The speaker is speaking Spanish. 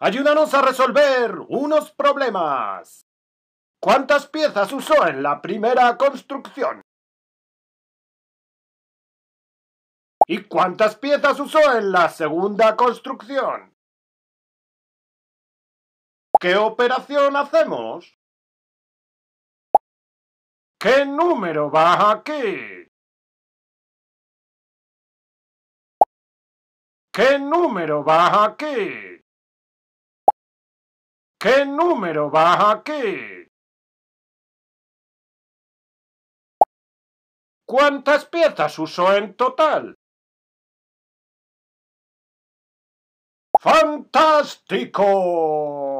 Ayúdanos a resolver unos problemas. ¿Cuántas piezas usó en la primera construcción? ¿Y cuántas piezas usó en la segunda construcción? ¿Qué operación hacemos? ¿Qué número baja aquí? ¿Qué número va aquí? ¿Qué número va aquí? ¿Cuántas piezas usó en total? ¡Fantástico!